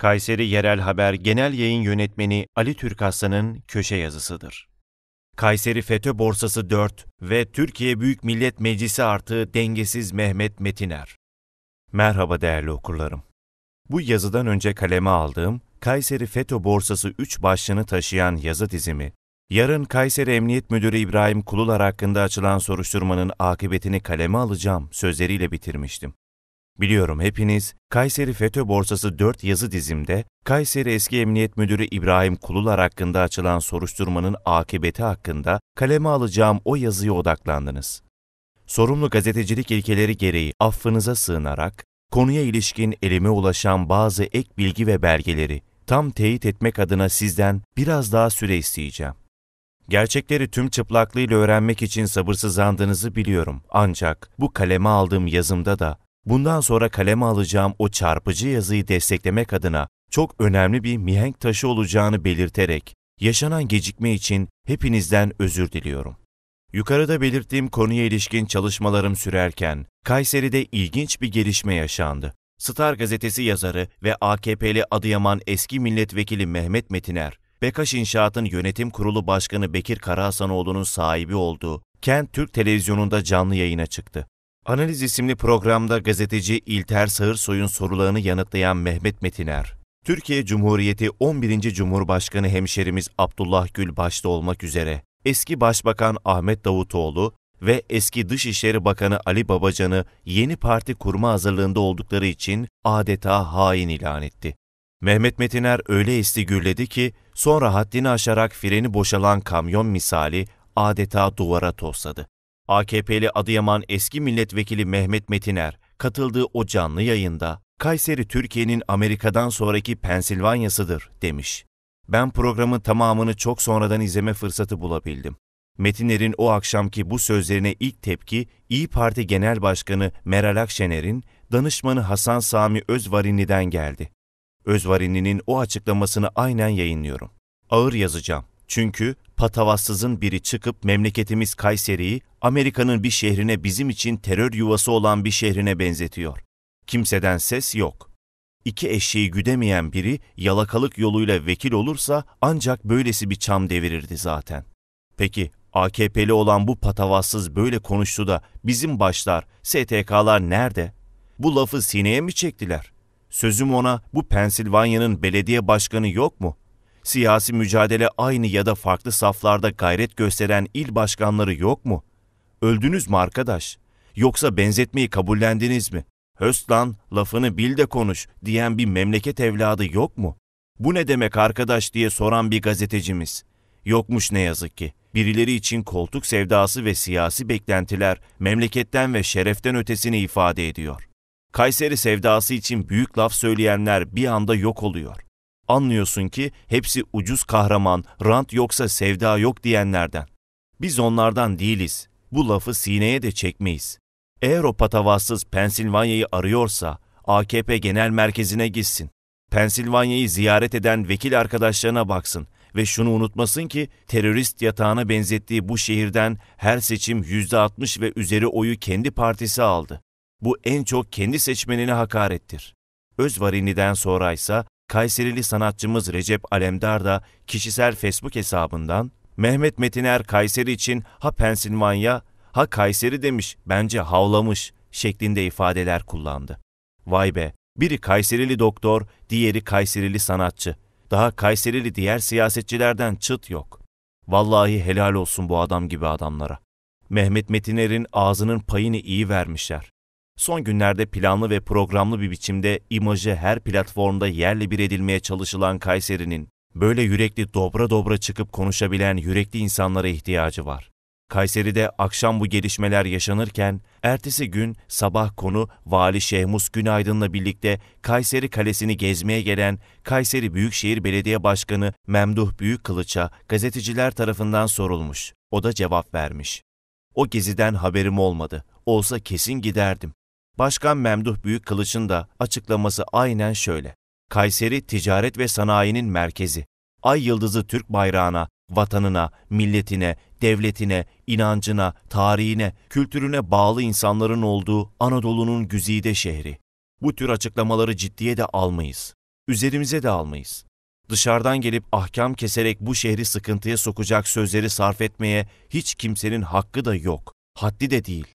Kayseri Yerel Haber Genel Yayın Yönetmeni Ali Türkaslan'ın köşe yazısıdır. Kayseri FETÖ Borsası 4 ve Türkiye Büyük Millet Meclisi artı dengesiz Mehmet Metiner. Merhaba değerli okurlarım. Bu yazıdan önce kaleme aldığım Kayseri FETÖ Borsası 3 başlığını taşıyan yazı dizimi, yarın Kayseri Emniyet Müdürü İbrahim Kulular hakkında açılan soruşturmanın akıbetini kaleme alacağım sözleriyle bitirmiştim. Biliyorum hepiniz Kayseri FETÖ Borsası 4 yazı dizimde Kayseri Eski Emniyet Müdürü İbrahim Kulular hakkında açılan soruşturmanın akıbeti hakkında kaleme alacağım o yazıya odaklandınız. Sorumlu gazetecilik ilkeleri gereği affınıza sığınarak konuya ilişkin elime ulaşan bazı ek bilgi ve belgeleri tam teyit etmek adına sizden biraz daha süre isteyeceğim. Gerçekleri tüm çıplaklığıyla öğrenmek için sabırsızlandığınızı biliyorum. Ancak bu kaleme aldığım yazımda da Bundan sonra kaleme alacağım o çarpıcı yazıyı desteklemek adına çok önemli bir mihenk taşı olacağını belirterek yaşanan gecikme için hepinizden özür diliyorum. Yukarıda belirttiğim konuya ilişkin çalışmalarım sürerken Kayseri'de ilginç bir gelişme yaşandı. Star gazetesi yazarı ve AKP'li Adıyaman eski milletvekili Mehmet Metiner, Bekaş İnşaat'ın yönetim kurulu başkanı Bekir Karahasanoğlu'nun sahibi olduğu Kent Türk Televizyonu'nda canlı yayına çıktı. Analiz isimli programda gazeteci İlter Sağırsoy'un sorularını yanıtlayan Mehmet Metiner, Türkiye Cumhuriyeti 11. Cumhurbaşkanı hemşerimiz Abdullah Gül başta olmak üzere eski Başbakan Ahmet Davutoğlu ve eski Dışişleri Bakanı Ali Babacan'ı yeni parti kurma hazırlığında oldukları için adeta hain ilan etti. Mehmet Metiner öyle esti gürledi ki sonra haddini aşarak freni boşalan kamyon misali adeta duvara tosladı. AKP'li Adıyaman eski milletvekili Mehmet Metiner katıldığı o canlı yayında Kayseri Türkiye'nin Amerika'dan sonraki Pensilvanya'sıdır demiş. Ben programın tamamını çok sonradan izleme fırsatı bulabildim. Metiner'in o akşamki bu sözlerine ilk tepki İyi Parti Genel Başkanı Meral Akşener'in danışmanı Hasan Sami Özvarinli'den geldi. Özvarinli'nin o açıklamasını aynen yayınlıyorum. Ağır yazacağım. Çünkü patavatsızın biri çıkıp memleketimiz Kayseri'yi Amerika'nın bir şehrine bizim için terör yuvası olan bir şehrine benzetiyor. Kimseden ses yok. İki eşeği güdemeyen biri yalakalık yoluyla vekil olursa ancak böylesi bir çam devirirdi zaten. Peki AKP'li olan bu patavatsız böyle konuştu da bizim başlar, STK'lar nerede? Bu lafı sineye mi çektiler? Sözüm ona bu Pensilvanya'nın belediye başkanı yok mu? Siyasi mücadele aynı ya da farklı saflarda gayret gösteren il başkanları yok mu? Öldünüz mü arkadaş? Yoksa benzetmeyi kabullendiniz mi? Höstlan lafını bil de konuş diyen bir memleket evladı yok mu? Bu ne demek arkadaş diye soran bir gazetecimiz. Yokmuş ne yazık ki. Birileri için koltuk sevdası ve siyasi beklentiler memleketten ve şereften ötesini ifade ediyor. Kayseri sevdası için büyük laf söyleyenler bir anda yok oluyor. Anlıyorsun ki hepsi ucuz kahraman, rant yoksa sevda yok diyenlerden. Biz onlardan değiliz. Bu lafı sineye de çekmeyiz. Eğer o patavatsız Pensilvanya'yı arıyorsa AKP genel merkezine gitsin. Pensilvanya'yı ziyaret eden vekil arkadaşlarına baksın ve şunu unutmasın ki terörist yatağına benzettiği bu şehirden her seçim %60 ve üzeri oyu kendi partisi aldı. Bu en çok kendi seçmenine hakarettir. Özvarini'den sonra ise Kayserili sanatçımız Recep Alemdar da kişisel Facebook hesabından Mehmet Metiner Kayseri için ha Pensilvanya ha Kayseri demiş bence havlamış şeklinde ifadeler kullandı. Vay be biri Kayserili doktor diğeri Kayserili sanatçı. Daha Kayserili diğer siyasetçilerden çıt yok. Vallahi helal olsun bu adam gibi adamlara. Mehmet Metiner'in ağzının payını iyi vermişler son günlerde planlı ve programlı bir biçimde imajı her platformda yerle bir edilmeye çalışılan Kayseri'nin böyle yürekli dobra dobra çıkıp konuşabilen yürekli insanlara ihtiyacı var. Kayseri'de akşam bu gelişmeler yaşanırken, ertesi gün sabah konu Vali Şehmus Günaydın'la birlikte Kayseri Kalesi'ni gezmeye gelen Kayseri Büyükşehir Belediye Başkanı Memduh Büyükkılıç'a gazeteciler tarafından sorulmuş. O da cevap vermiş. O geziden haberim olmadı. Olsa kesin giderdim. Başkan Memduh büyük kılıçın da açıklaması aynen şöyle. Kayseri ticaret ve sanayinin merkezi. Ay yıldızı Türk bayrağına, vatanına, milletine, devletine, inancına, tarihine, kültürüne bağlı insanların olduğu Anadolu'nun güzide şehri. Bu tür açıklamaları ciddiye de almayız. Üzerimize de almayız. Dışarıdan gelip ahkam keserek bu şehri sıkıntıya sokacak sözleri sarf etmeye hiç kimsenin hakkı da yok, haddi de değil.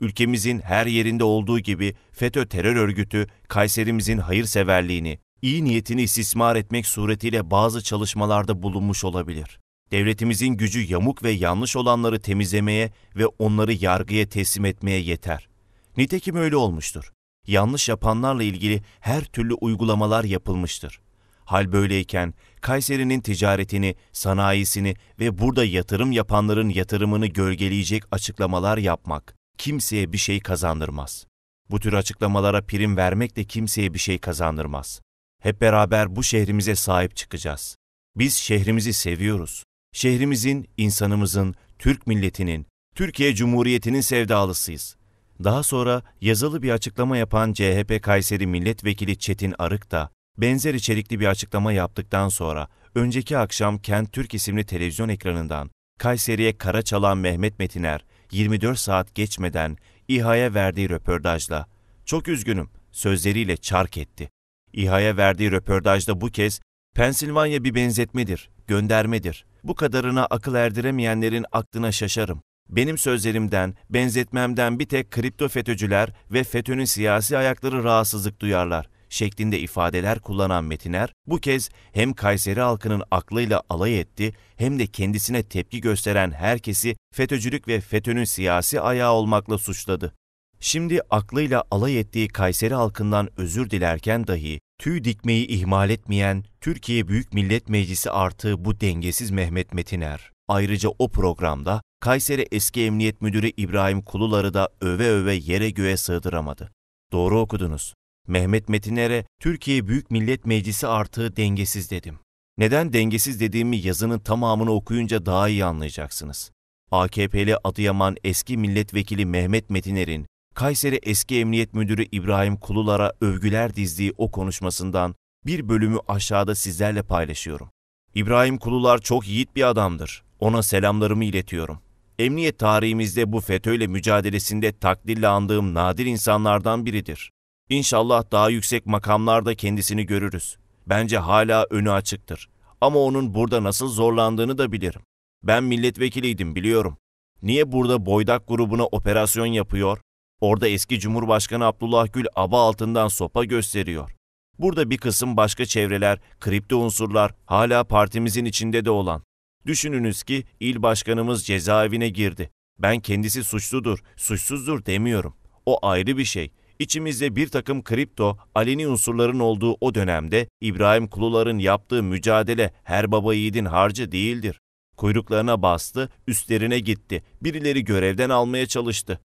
Ülkemizin her yerinde olduğu gibi FETÖ terör örgütü Kayserimizin hayırseverliğini, iyi niyetini istismar etmek suretiyle bazı çalışmalarda bulunmuş olabilir. Devletimizin gücü yamuk ve yanlış olanları temizlemeye ve onları yargıya teslim etmeye yeter. Nitekim öyle olmuştur. Yanlış yapanlarla ilgili her türlü uygulamalar yapılmıştır. Hal böyleyken Kayseri'nin ticaretini, sanayisini ve burada yatırım yapanların yatırımını gölgeleyecek açıklamalar yapmak, kimseye bir şey kazandırmaz. Bu tür açıklamalara prim vermek de kimseye bir şey kazandırmaz. Hep beraber bu şehrimize sahip çıkacağız. Biz şehrimizi seviyoruz. Şehrimizin, insanımızın, Türk milletinin, Türkiye Cumhuriyeti'nin sevdalısıyız. Daha sonra yazılı bir açıklama yapan CHP Kayseri Milletvekili Çetin Arık da benzer içerikli bir açıklama yaptıktan sonra önceki akşam Kent Türk isimli televizyon ekranından Kayseri'ye kara çalan Mehmet Metiner, 24 saat geçmeden İHA'ya verdiği röportajla "Çok üzgünüm." sözleriyle çark etti. İHA'ya verdiği röportajda bu kez Pensilvanya bir benzetmedir, göndermedir. Bu kadarına akıl erdiremeyenlerin aklına şaşarım. Benim sözlerimden, benzetmemden bir tek kripto FETÖ'cüler ve FETÖ'nün siyasi ayakları rahatsızlık duyarlar şeklinde ifadeler kullanan Metiner, bu kez hem Kayseri halkının aklıyla alay etti hem de kendisine tepki gösteren herkesi FETÖ'cülük ve FETÖ'nün siyasi ayağı olmakla suçladı. Şimdi aklıyla alay ettiği Kayseri halkından özür dilerken dahi tüy dikmeyi ihmal etmeyen Türkiye Büyük Millet Meclisi artığı bu dengesiz Mehmet Metiner. Ayrıca o programda Kayseri Eski Emniyet Müdürü İbrahim Kulular'ı da öve öve yere göğe sığdıramadı. Doğru okudunuz. Mehmet Metiner'e Türkiye Büyük Millet Meclisi artığı dengesiz dedim. Neden dengesiz dediğimi yazının tamamını okuyunca daha iyi anlayacaksınız. AKP'li Adıyaman eski milletvekili Mehmet Metiner'in Kayseri eski emniyet müdürü İbrahim Kulular'a övgüler dizdiği o konuşmasından bir bölümü aşağıda sizlerle paylaşıyorum. İbrahim Kulular çok yiğit bir adamdır. Ona selamlarımı iletiyorum. Emniyet tarihimizde bu FETÖ'yle mücadelesinde takdirle andığım nadir insanlardan biridir. İnşallah daha yüksek makamlarda kendisini görürüz. Bence hala önü açıktır. Ama onun burada nasıl zorlandığını da bilirim. Ben milletvekiliydim biliyorum. Niye burada Boydak grubuna operasyon yapıyor? Orada eski Cumhurbaşkanı Abdullah Gül aba altından sopa gösteriyor. Burada bir kısım başka çevreler, kripto unsurlar hala partimizin içinde de olan. Düşününüz ki il başkanımız cezaevine girdi. Ben kendisi suçludur, suçsuzdur demiyorum. O ayrı bir şey. İçimizde bir takım kripto, aleni unsurların olduğu o dönemde İbrahim Kulular'ın yaptığı mücadele her baba yiğidin harcı değildir. Kuyruklarına bastı, üstlerine gitti, birileri görevden almaya çalıştı.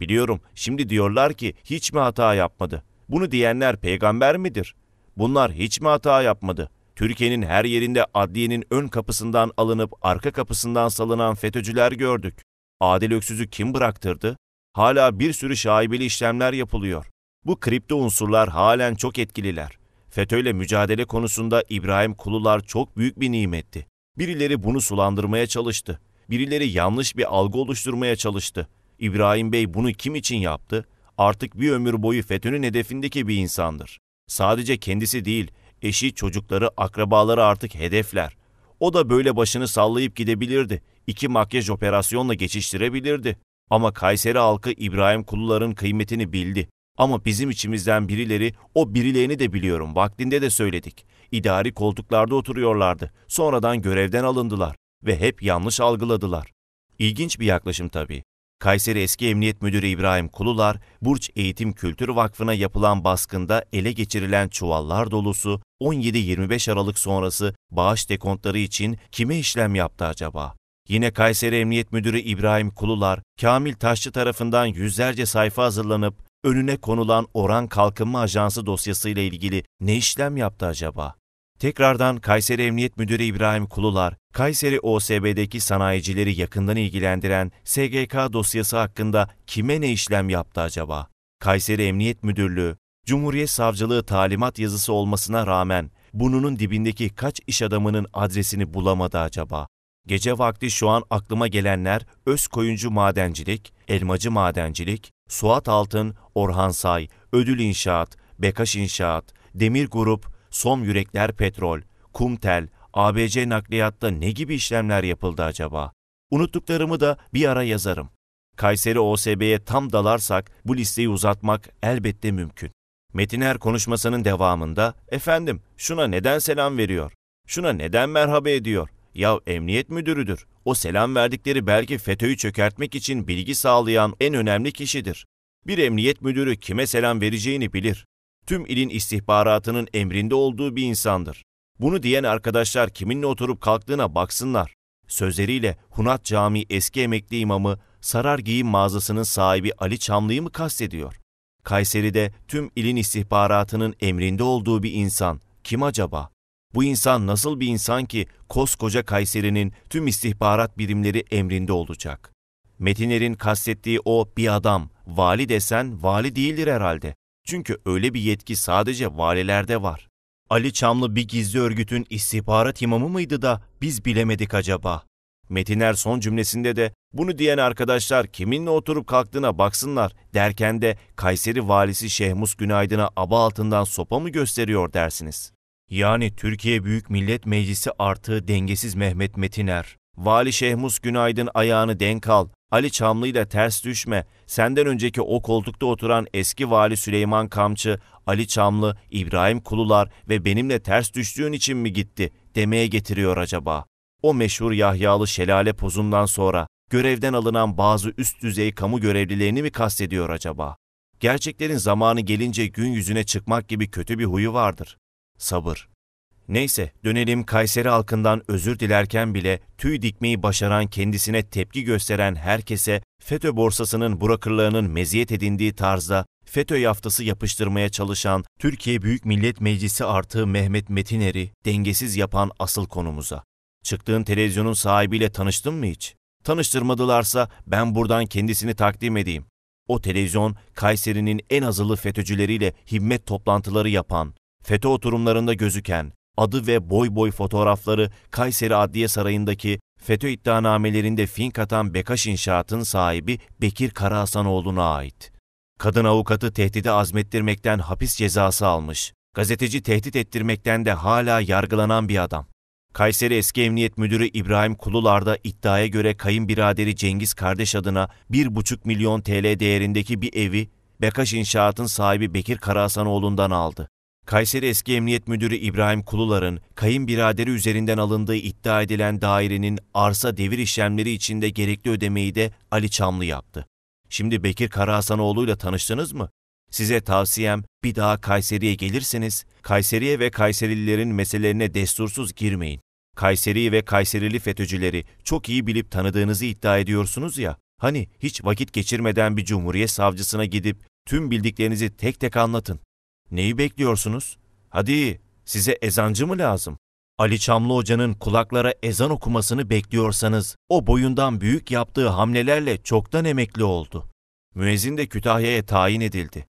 Biliyorum, şimdi diyorlar ki hiç mi hata yapmadı? Bunu diyenler peygamber midir? Bunlar hiç mi hata yapmadı? Türkiye'nin her yerinde adliyenin ön kapısından alınıp arka kapısından salınan FETÖ'cüler gördük. Adil Öksüz'ü kim bıraktırdı? Hala bir sürü şaibeli işlemler yapılıyor. Bu kripto unsurlar halen çok etkililer. FETÖ'yle mücadele konusunda İbrahim Kulular çok büyük bir nimetti. Birileri bunu sulandırmaya çalıştı. Birileri yanlış bir algı oluşturmaya çalıştı. İbrahim Bey bunu kim için yaptı? Artık bir ömür boyu FETÖ'nün hedefindeki bir insandır. Sadece kendisi değil, eşi, çocukları, akrabaları artık hedefler. O da böyle başını sallayıp gidebilirdi. İki makyaj operasyonla geçiştirebilirdi. Ama Kayseri halkı İbrahim kuluların kıymetini bildi. Ama bizim içimizden birileri, o birilerini de biliyorum, vaktinde de söyledik. İdari koltuklarda oturuyorlardı, sonradan görevden alındılar ve hep yanlış algıladılar. İlginç bir yaklaşım tabii. Kayseri Eski Emniyet Müdürü İbrahim Kulular, Burç Eğitim Kültür Vakfı'na yapılan baskında ele geçirilen çuvallar dolusu 17-25 Aralık sonrası bağış dekontları için kime işlem yaptı acaba? Yine Kayseri Emniyet Müdürü İbrahim Kulular, Kamil Taşçı tarafından yüzlerce sayfa hazırlanıp önüne konulan Oran Kalkınma Ajansı dosyasıyla ilgili ne işlem yaptı acaba? Tekrardan Kayseri Emniyet Müdürü İbrahim Kulular, Kayseri OSB'deki sanayicileri yakından ilgilendiren SGK dosyası hakkında kime ne işlem yaptı acaba? Kayseri Emniyet Müdürlüğü, Cumhuriyet Savcılığı talimat yazısı olmasına rağmen bununun dibindeki kaç iş adamının adresini bulamadı acaba? Gece vakti şu an aklıma gelenler öz koyuncu madencilik, elmacı madencilik, Suat Altın, Orhan Say, Ödül İnşaat, Bekaş İnşaat, Demir Grup, Som Yürekler Petrol, Kumtel, ABC Nakliyat'ta ne gibi işlemler yapıldı acaba? Unuttuklarımı da bir ara yazarım. Kayseri OSB'ye tam dalarsak bu listeyi uzatmak elbette mümkün. Metiner konuşmasının devamında, efendim şuna neden selam veriyor, şuna neden merhaba ediyor, ya emniyet müdürüdür. O selam verdikleri belki FETÖ'yü çökertmek için bilgi sağlayan en önemli kişidir. Bir emniyet müdürü kime selam vereceğini bilir. Tüm ilin istihbaratının emrinde olduğu bir insandır. Bunu diyen arkadaşlar kiminle oturup kalktığına baksınlar. Sözleriyle Hunat Camii eski emekli imamı Sarar Giyim mağazasının sahibi Ali Çamlı'yı mı kastediyor? Kayseri'de tüm ilin istihbaratının emrinde olduğu bir insan kim acaba?'' Bu insan nasıl bir insan ki koskoca Kayseri'nin tüm istihbarat birimleri emrinde olacak? Metiner'in kastettiği o bir adam, vali desen vali değildir herhalde. Çünkü öyle bir yetki sadece valilerde var. Ali Çamlı bir gizli örgütün istihbarat imamı mıydı da biz bilemedik acaba? Metiner son cümlesinde de bunu diyen arkadaşlar kiminle oturup kalktığına baksınlar derken de Kayseri valisi Şehmus Günaydın'a aba altından sopa mı gösteriyor dersiniz? Yani Türkiye Büyük Millet Meclisi artı dengesiz Mehmet Metiner. Vali Şehmus Günaydın ayağını denk al. Ali Çamlı ile ters düşme. Senden önceki o koltukta oturan eski vali Süleyman Kamçı, Ali Çamlı, İbrahim Kulular ve benimle ters düştüğün için mi gitti demeye getiriyor acaba? O meşhur Yahyalı şelale pozundan sonra görevden alınan bazı üst düzey kamu görevlilerini mi kastediyor acaba? Gerçeklerin zamanı gelince gün yüzüne çıkmak gibi kötü bir huyu vardır sabır. Neyse dönelim Kayseri halkından özür dilerken bile tüy dikmeyi başaran kendisine tepki gösteren herkese FETÖ borsasının bırakırlığının meziyet edindiği tarzda FETÖ yaftası yapıştırmaya çalışan Türkiye Büyük Millet Meclisi artığı Mehmet Metiner'i dengesiz yapan asıl konumuza. Çıktığın televizyonun sahibiyle tanıştın mı hiç? Tanıştırmadılarsa ben buradan kendisini takdim edeyim. O televizyon Kayseri'nin en azılı FETÖ'cüleriyle himmet toplantıları yapan, FETÖ oturumlarında gözüken adı ve boy boy fotoğrafları Kayseri Adliye Sarayı'ndaki FETÖ iddianamelerinde fink atan Bekaş İnşaat'ın sahibi Bekir Karahasanoğlu'na ait. Kadın avukatı tehdidi azmettirmekten hapis cezası almış. Gazeteci tehdit ettirmekten de hala yargılanan bir adam. Kayseri Eski Emniyet Müdürü İbrahim Kulular'da iddiaya göre kayınbiraderi Cengiz kardeş adına 1,5 milyon TL değerindeki bir evi Bekaş İnşaat'ın sahibi Bekir Karahasanoğlu'ndan aldı. Kayseri Eski Emniyet Müdürü İbrahim Kulular'ın kayınbiraderi üzerinden alındığı iddia edilen dairenin arsa devir işlemleri içinde gerekli ödemeyi de Ali Çamlı yaptı. Şimdi Bekir Karahasanoğlu ile tanıştınız mı? Size tavsiyem bir daha Kayseri'ye gelirseniz Kayseri'ye ve Kayserililerin meselelerine destursuz girmeyin. Kayseri ve Kayserili FETÖ'cüleri çok iyi bilip tanıdığınızı iddia ediyorsunuz ya, hani hiç vakit geçirmeden bir cumhuriyet savcısına gidip tüm bildiklerinizi tek tek anlatın. Neyi bekliyorsunuz? Hadi size ezancı mı lazım? Ali Çamlı Hoca'nın kulaklara ezan okumasını bekliyorsanız o boyundan büyük yaptığı hamlelerle çoktan emekli oldu. Müezzin de Kütahya'ya tayin edildi.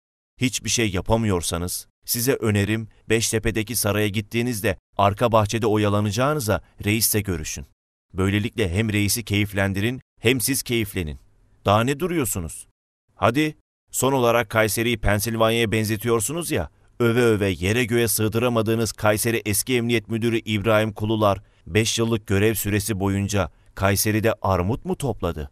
Hiçbir şey yapamıyorsanız size önerim Beştepe'deki saraya gittiğinizde arka bahçede oyalanacağınıza reisle görüşün. Böylelikle hem reisi keyiflendirin hem siz keyiflenin. Daha ne duruyorsunuz? Hadi Son olarak Kayseri'yi Pensilvanya'ya benzetiyorsunuz ya, öve öve yere göğe sığdıramadığınız Kayseri Eski Emniyet Müdürü İbrahim Kulular, 5 yıllık görev süresi boyunca Kayseri'de armut mu topladı?